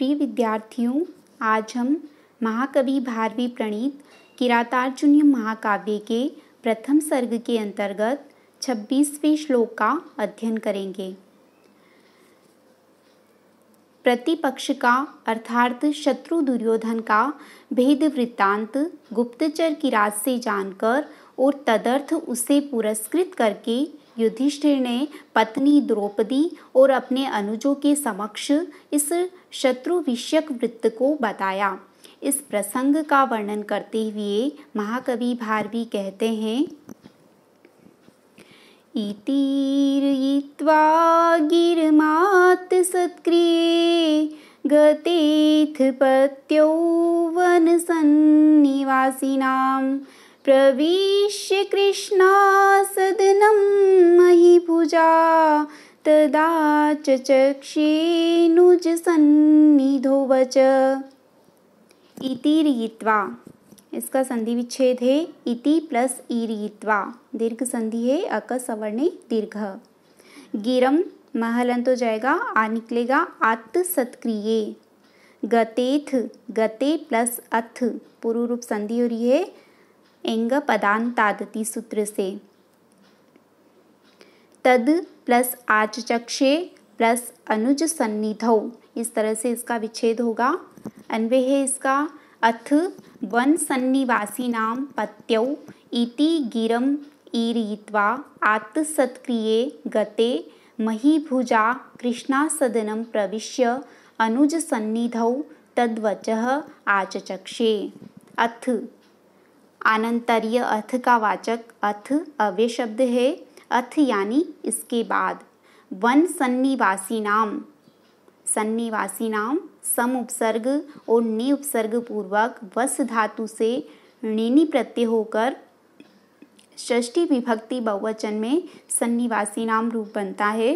प्रिय विद्यार्थियों आज हम महाकवि भारवी प्रणीत किरातार्जुन्य महाकाव्य के प्रथम सर्ग के अंतर्गत छब्बीसवें श्लोक का अध्ययन करेंगे प्रतिपक्ष का अर्थात शत्रु दुर्योधन का भेद वृत्तांत गुप्तचर की रात से जानकर और तदर्थ उसे पुरस्कृत करके युधिष्ठिर ने पत्नी द्रौपदी और अपने अनुजों के समक्ष इस शत्रु विषयक वृत्त को बताया इस प्रसंग का वर्णन करते हुए महाकवि भारवी कहते हैं इतीर्यित्वा गिरमात् सत्क्रिये गतेऽथ पत्यौ वनसन्निवासिनां प्रविश्य कृष्णासदनं महीभुजा तदा च चक्षेनुजसन्निधोवच इति रीत्वा इसका संधि विच्छेद है इति प्लस ईरीत्वा दीर्घ संधि है अक सवर्ण दीर्घ गिरम महलन तो जाएगा आ निकलेगा अत सत्क्रिय गतेथ गते प्लस अथ पूर्व रूप संधि हो रही है एंग पदांतादति सूत्र से तद प्लस आच चक्षे प्लस अनुज सन्निधौ इस तरह से इसका विच्छेद होगा अन्वय है इसका अथ वन सन्निवासी नाम पत्यौ इति गिरम ईरीत्वा आत्सत्क्रिय गते महीभुजा कृष्णासदनं प्रविश्य अनुजसन्निधौ तद्वच आचचक्षे अथ आनंतरीय अर्थ का वाचक अथ अव्य शब्द है अथ यानी इसके बाद वन सन्निवासी नाम सन्निवासी नाम सम उपसर्ग और नि उपसर्ग पूर्वक वस धातु से ऋणी प्रत्यय होकर षष्ठी विभक्ति बहुवचन में सन्निवासी नाम रूप बनता है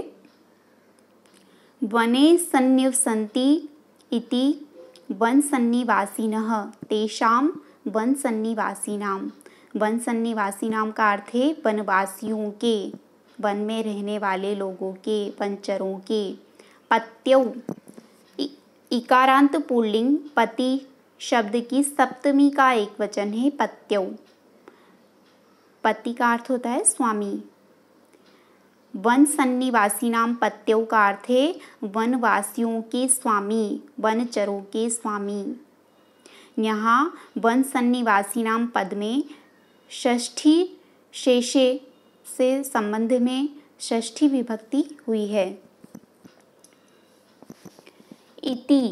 वने सन्निवसंति इति वन सन्निवासीन तेषाम वन सन्निवासी नाम वन सन्निवासी नाम का अर्थ है वनवासियों के वन में रहने वाले लोगों के पंचरों के पत्यौ इकारांत पुल्लिंग पति शब्द की सप्तमी का एक वचन है पत्यौ पति का अर्थ होता है स्वामी वन सन्निवासी नाम पत्यौ का अर्थ है वनवासियों के स्वामी वनचरों के स्वामी यहाँ वन सन्निवासी नाम पद में षष्ठी शेषे से संबंध में षष्ठी विभक्ति हुई है इति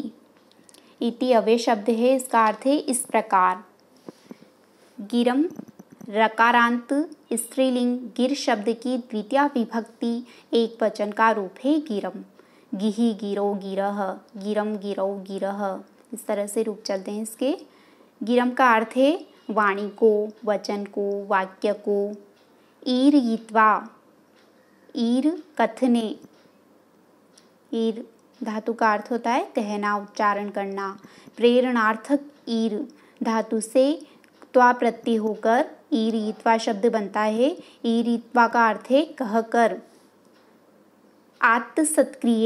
इति अव्य शब्द है इसका अर्थ है इस प्रकार गिरम रकारांत स्त्रीलिंग गिर शब्द की द्वितीय विभक्ति एक वचन का रूप है गिरम गिही गिरो गिरह गिरम गिरो गिरह इस तरह से रूप चलते हैं इसके गिरम का अर्थ है वाणी को वचन को वाक्य को ईर ईतवा ईर कथने ईर धातु का अर्थ होता है कहना उच्चारण करना प्रेरणार्थक ईर धातु से त्वा प्रत्यय होकर ईतवा शब्द बनता है ईतवा का अर्थ है कहकर आत्मसत्क्रिय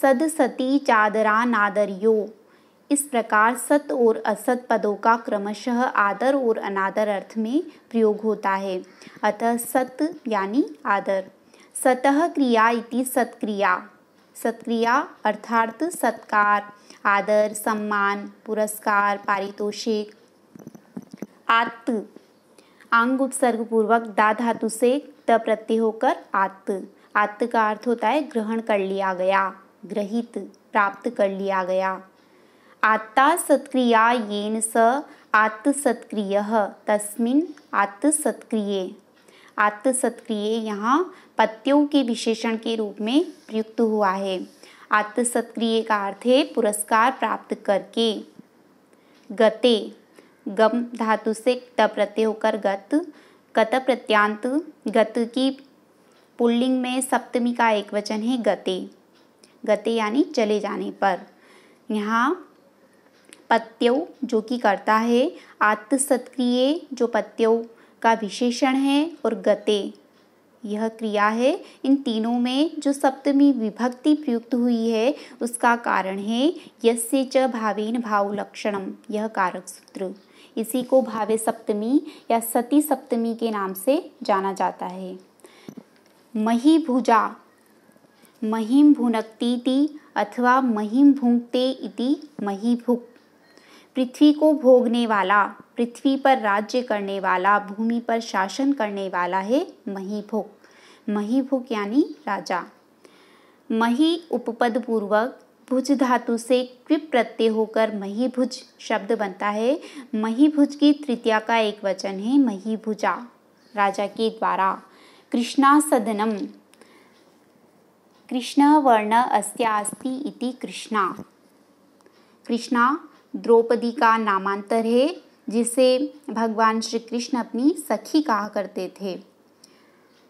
सद सती चादरा नादरियो इस प्रकार सत और असत पदों का क्रमशः आदर और अनादर अर्थ में प्रयोग होता है अतः सत यानी आदर सतह क्रिया इति सत्क्रिया सत्क्रिया अर्थात सत्कार आदर सम्मान पुरस्कार पारितोषिक आत् आंग उपसर्ग पूर्वक दा धातु से त प्रत्यय होकर आत् आत् का अर्थ होता है ग्रहण कर लिया गया ग्रहित प्राप्त कर लिया गया आत्ता सत्क्रिया येन स आत्मसत्क्रिय तस्मिन आत्मसत्क्रिय आत्मसत्क्रिय यहाँ पत्यों के विशेषण के रूप में प्रयुक्त हुआ है आत्मसत्क्रिय का अर्थ है पुरस्कार प्राप्त करके गते गम धातु से त प्रत्यय होकर गत गत प्रत्यांत गत की पुल्लिंग में सप्तमी का एक वचन है गते गति यानी चले जाने पर यहाँ पत्यो जो कि करता है आत्मसत्क्रिय जो पत्यो का विशेषण है और गते यह क्रिया है इन तीनों में जो सप्तमी विभक्ति प्रयुक्त हुई है उसका कारण है यसे च भावेन भाव लक्षणम यह कारक सूत्र इसी को भावे सप्तमी या सती सप्तमी के नाम से जाना जाता है मही भुजा महीं भुनकती अथवा महीं भुंक्ते इति मही महीभुक् पृथ्वी को भोगने वाला पृथ्वी पर राज्य करने वाला भूमि पर शासन करने वाला है मही मही महीभुक यानी राजा मही उपपद पूर्वक भुज धातु से क्विप प्रत्यय होकर मही भुज शब्द बनता है मही भुज की तृतीया का एक वचन है मही भुजा राजा के द्वारा कृष्णा सदनम कृष्ण वर्ण इति कृष्णा कृष्णा द्रौपदी का नामांतर है जिसे भगवान श्री कृष्ण अपनी सखी कहा करते थे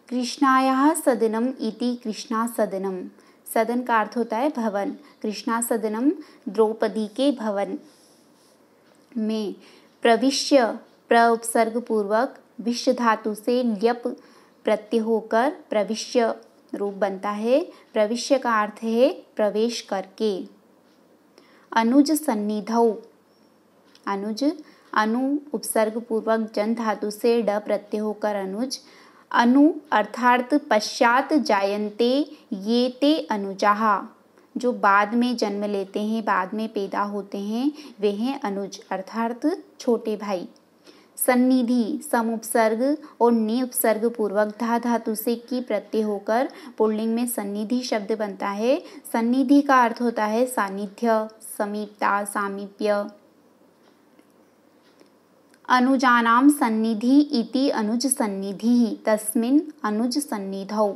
कृष्णाया सदनम इति कृष्णा सदनम सदन का अर्थ होता है भवन कृष्णा सदनम द्रौपदी के भवन में प्रविश्य प्र उपसर्ग पूर्वक विश्व धातु से ल्यप प्रत्यय होकर प्रविश्य रूप बनता है प्रविश्य का अर्थ है प्रवेश करके अनुज सन्निधौ अनुज अनु उपसर्ग पूर्वक जन धातु से ड प्रत्यय होकर अनुज अनु अर्थात पश्चात जायन्ते ये ते अनुजा जो बाद में जन्म लेते हैं बाद में पैदा होते हैं वे हैं अनुज अर्थात छोटे भाई सन्निधि समुपसर्ग और निउपसर्ग पूर्वक धा धातु से की प्रत्यय होकर पुल्लिंग में सन्निधि शब्द बनता है सन्निधि का अर्थ होता है सानिध्य समीपता सामीप्य अनुजानाम सन्निधि इति अनुज सन्निधि तस्मिन अनुज सन्निधौ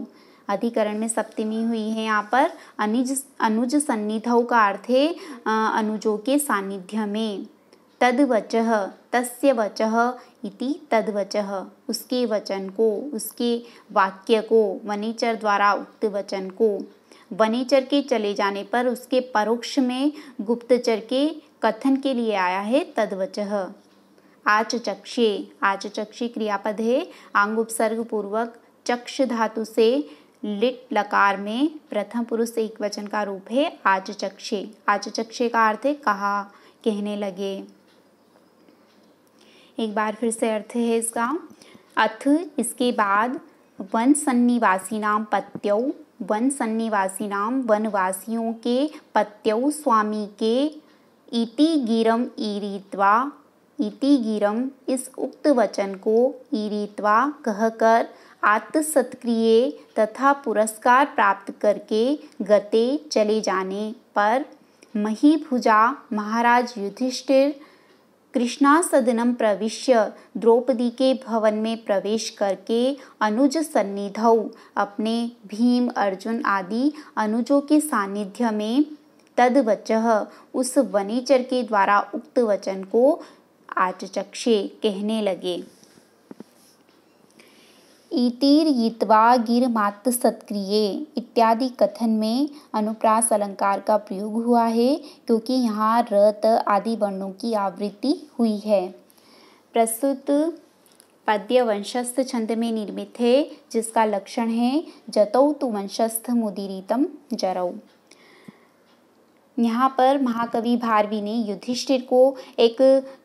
अधिकरण में सप्तमी हुई है यहाँ पर अनिज अनुज सन्निधौ का अर्थ है अनुजों के सानिध्य में तदवच तस् वच इति उसके वचन को उसके वाक्य को वनेचर द्वारा उक्त वचन को वनेचर के चले जाने पर उसके परोक्ष में गुप्तचर के कथन के लिए आया है चक्षे आचचक्षे आचचक्षे क्रियापद है आंग उपसर्ग पूर्वक चक्ष धातु से लिट लकार में प्रथम पुरुष एक वचन का रूप है आचचक्षे आचचक्षे का अर्थ है कहा कहने लगे एक बार फिर से अर्थ है इसका अथ इसके बाद वन सन्निवासी नाम पत्यौ वन सन्निवासी नाम वनवासियों के पत्यौ स्वामी के इति गिरम ईरित्वा इति गिरम इस उक्त वचन को ईरित्वा कहकर आत्मसत्क्रिय तथा पुरस्कार प्राप्त करके गते चले जाने पर महीभुजा महाराज युधिष्ठिर कृष्णा सदनम प्रविश्य द्रौपदी के भवन में प्रवेश करके अनुज सन्निधौ अपने भीम अर्जुन आदि अनुजों के सानिध्य में तदवच उस वनीचर के द्वारा उक्त वचन को आचचक्षे कहने लगे गिर मात सत्क्रिय इत्यादि कथन में अनुप्रास अलंकार का प्रयोग हुआ है क्योंकि यहाँ रत आदि वर्णों की आवृत्ति हुई है प्रस्तुत पद्य वंशस्थ छंद में निर्मित है जिसका लक्षण है जतौ तो वंशस्थ मुदिरीतम जरऊ यहाँ पर महाकवि भारवी ने युधिष्ठिर को एक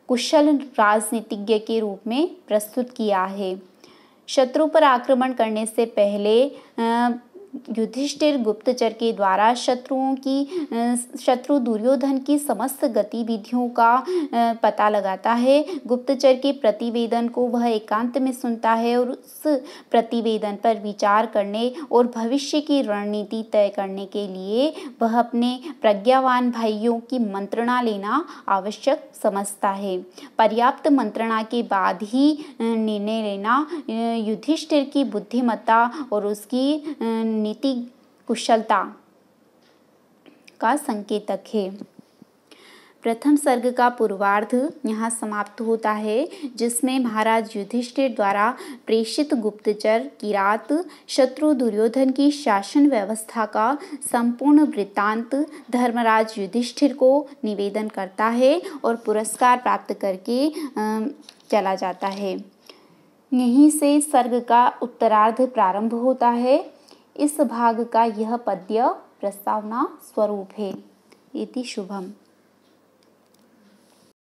कुशल राजनीतिज्ञ के रूप में प्रस्तुत किया है शत्रु पर आक्रमण करने से पहले युधिष्ठिर गुप्तचर के द्वारा शत्रुओं की शत्रु दुर्योधन की समस्त गतिविधियों का पता लगाता है गुप्तचर के प्रतिवेदन को वह एकांत में सुनता है और उस प्रतिवेदन पर विचार करने और भविष्य की रणनीति तय करने के लिए वह अपने प्रज्ञावान भाइयों की मंत्रणा लेना आवश्यक समझता है पर्याप्त मंत्रणा के बाद ही निर्णय लेना युधिष्ठिर की बुद्धिमत्ता और उसकी रणनीति कुशलता का संकेतक है प्रथम सर्ग का पूर्वार्ध यहाँ समाप्त होता है जिसमें महाराज युधिष्ठिर द्वारा प्रेषित गुप्तचर किरात शत्रु दुर्योधन की शासन व्यवस्था का संपूर्ण वृत्तांत धर्मराज युधिष्ठिर को निवेदन करता है और पुरस्कार प्राप्त करके चला जाता है यहीं से सर्ग का उत्तरार्ध प्रारंभ होता है इस भाग का यह पद्य प्रस्तावना स्वरूप है इति शुभम